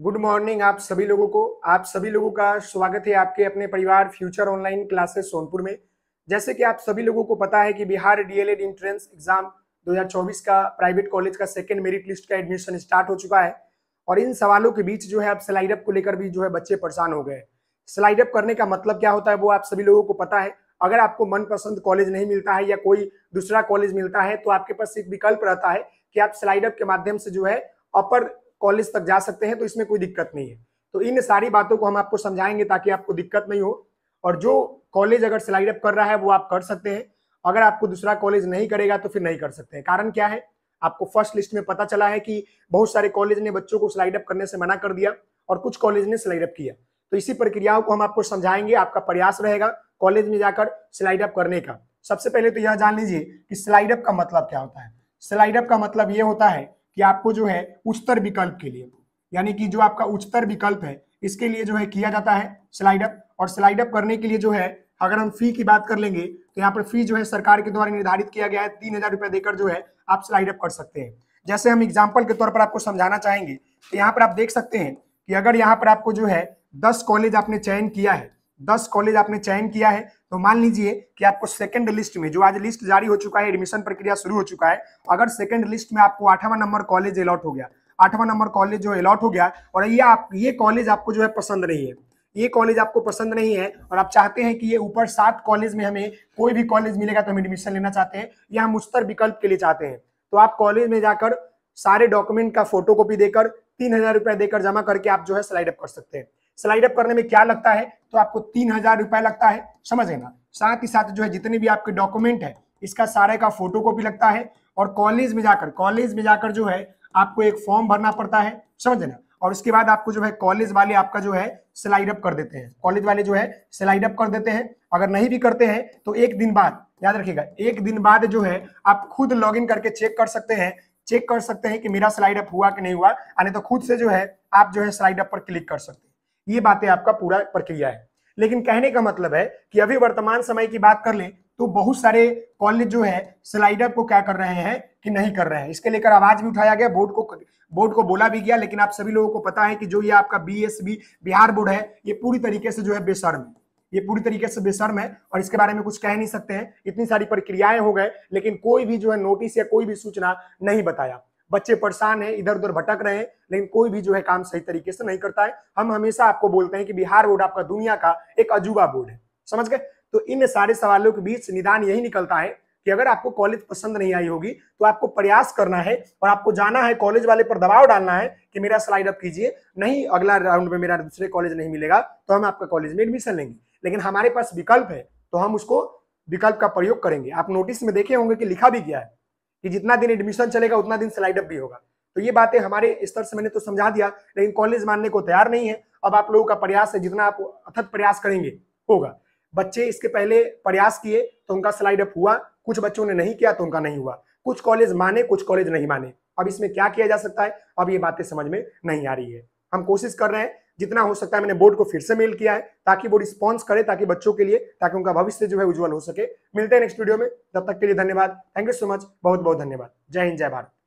good morning आप सभी लोगों को आप सभी लोगों का स्वागत है आपके अपने परिवार फ्यूचर ऑनलाइन क्लासेस सोनपुर में जैसे कि आप सभी लोगों को पता है कि बिहार डीएलएड एंट्रेंस एग्जाम 2024 का प्राइवेट कॉलेज का सेकेंड मेरिट लिस्ट का एडमिशन स्टार्ट हो चुका है और इन सवालों के बीच जो है आप स्लाइडअप को लेकर भी जो है बच्चे परेशान हो गए स्लाइडअप करने का मतलब क्या होता है वो आप सभी लोगों को पता है अगर आपको मनपसंद कॉलेज नहीं मिलता है या कोई दूसरा कॉलेज मिलता है तो आपके पास एक विकल्प रहता है कि आप स्लाइड अप के माध्यम से जो है अपर कॉलेज तक जा सकते हैं तो इसमें कोई दिक्कत नहीं है तो इन सारी बातों को हम आपको समझाएंगे ताकि आपको दिक्कत नहीं हो और जो कॉलेज अगर स्लाइड अप कर रहा है वो आप कर सकते हैं अगर आपको दूसरा कॉलेज नहीं करेगा तो फिर नहीं कर सकते हैं कारण क्या है आपको फर्स्ट लिस्ट में पता चला है कि बहुत सारे कॉलेज ने बच्चों को स्लाइड अप करने से मना कर दिया और कुछ कॉलेज ने स्लाइड अप किया तो इसी प्रक्रियाओं को हम आपको समझाएंगे आपका प्रयास रहेगा कॉलेज में जाकर स्लाइड अप करने का सबसे पहले तो यह जान लीजिए कि स्लाइड अप का मतलब क्या होता है स्लाइड अप का मतलब ये होता है कि आपको जो है उच्चतर विकल्प के लिए यानी कि जो आपका उच्चतर विकल्प है इसके लिए जो है किया जाता है स्लाइड अप और स्लाइड अप करने के लिए जो है अगर हम फी की बात कर लेंगे तो यहाँ पर फी जो है सरकार के द्वारा निर्धारित किया गया है तीन हजार रुपया देकर जो है आप स्लाइड अप कर सकते हैं जैसे हम एग्जाम्पल के तौर पर आपको समझाना चाहेंगे तो यहाँ पर आप देख सकते हैं कि अगर यहाँ पर आपको जो है दस कॉलेज आपने चयन किया है दस कॉलेज आपने चयन किया है तो मान लीजिए कि आपको सेकंड लिस्ट में जो आज लिस्ट जारी हो चुका है एडमिशन प्रक्रिया शुरू हो चुका है अगर सेकंड लिस्ट में आपको आठवां नंबर कॉलेज अलॉट हो गया आठवां नंबर कॉलेज जो अलॉट हो गया और ये आप ये कॉलेज आपको जो है पसंद नहीं है ये कॉलेज आपको पसंद नहीं है और आप चाहते हैं कि ये ऊपर सात कॉलेज में हमें कोई भी कॉलेज मिलेगा तो हम एडमिशन लेना चाहते हैं या हम उत्तर विकल्प के लिए चाहते हैं तो आप कॉलेज में जाकर सारे डॉक्यूमेंट का फोटो देकर तीन हजार रुपया देकर जमा करके आप जो है स्लाइड अप कर सकते हैं स्लाइड अप करने में क्या लगता है तो आपको तीन हजार रुपए लगता है समझ लेना साथ ही साथ जो है जितने भी आपके डॉक्यूमेंट है इसका सारे का फोटो कॉपी लगता है और कॉलेज में जाकर कॉलेज में जाकर जो है आपको एक फॉर्म भरना पड़ता है समझ लेना और उसके बाद आपको जो है कॉलेज वाले आपका जो है स्लाइड अप कर देते हैं कॉलेज वाले जो है स्लाइड अप कर देते हैं अगर नहीं भी करते हैं तो एक दिन बाद याद रखिएगा एक दिन बाद जो है आप खुद इन करके चेक कर सकते हैं चेक कर सकते हैं कि मेरा स्लाइड अप हुआ कि नहीं हुआ यानी तो खुद से जो है आप जो है स्लाइड अप पर क्लिक कर सकते हैं ये बातें आपका पूरा प्रक्रिया है लेकिन कहने का मतलब है कि अभी वर्तमान समय की बात कर ले तो बहुत सारे कॉलेज जो है स्लाइडर को क्या कर रहे हैं कि नहीं कर रहे हैं इसके लेकर आवाज भी उठाया गया बोर्ड को बोर्ड को बोला भी गया लेकिन आप सभी लोगों को पता है कि जो ये आपका बीएसबी बिहार बोर्ड है ये पूरी तरीके से जो है बेसर्म है ये पूरी तरीके से बेसर्म है और इसके बारे में कुछ कह नहीं सकते हैं इतनी सारी प्रक्रियाएं हो गए लेकिन कोई भी जो है नोटिस या कोई भी सूचना नहीं बताया बच्चे परेशान है इधर उधर भटक रहे हैं लेकिन कोई भी जो है काम सही तरीके से नहीं करता है हम हमेशा आपको बोलते हैं कि बिहार बोर्ड आपका दुनिया का एक अजूबा बोर्ड है समझ गए तो इन सारे सवालों के बीच निदान यही निकलता है कि अगर आपको कॉलेज पसंद नहीं आई होगी तो आपको प्रयास करना है और आपको जाना है कॉलेज वाले पर दबाव डालना है कि मेरा स्लाइड अप कीजिए नहीं अगला राउंड में मेरा दूसरे कॉलेज नहीं मिलेगा तो हम आपका कॉलेज में एडमिशन लेंगे लेकिन हमारे पास विकल्प है तो हम उसको विकल्प का प्रयोग करेंगे आप नोटिस में देखे होंगे कि लिखा भी गया है कि जितना दिन एडमिशन चलेगा उतना दिन स्लाइड भी होगा तो ये बातें हमारे स्तर से मैंने तो समझा दिया लेकिन कॉलेज मानने को तैयार नहीं है अब आप लोगों का प्रयास है जितना आप अथक प्रयास करेंगे होगा बच्चे इसके पहले प्रयास किए तो उनका स्लाइड अप हुआ कुछ बच्चों ने नहीं किया तो उनका नहीं हुआ कुछ कॉलेज माने कुछ कॉलेज नहीं माने अब इसमें क्या किया जा सकता है अब ये बातें समझ में नहीं आ रही है हम कोशिश कर रहे हैं जितना हो सकता है मैंने बोर्ड को फिर से मेल किया है ताकि वो रिस्पॉन्स करे ताकि बच्चों के लिए ताकि उनका भविष्य जो है उज्जवल हो सके मिलते हैं नेक्स्ट वीडियो में तब तक के लिए धन्यवाद थैंक यू सो मच बहुत बहुत धन्यवाद जय हिंद जय भारत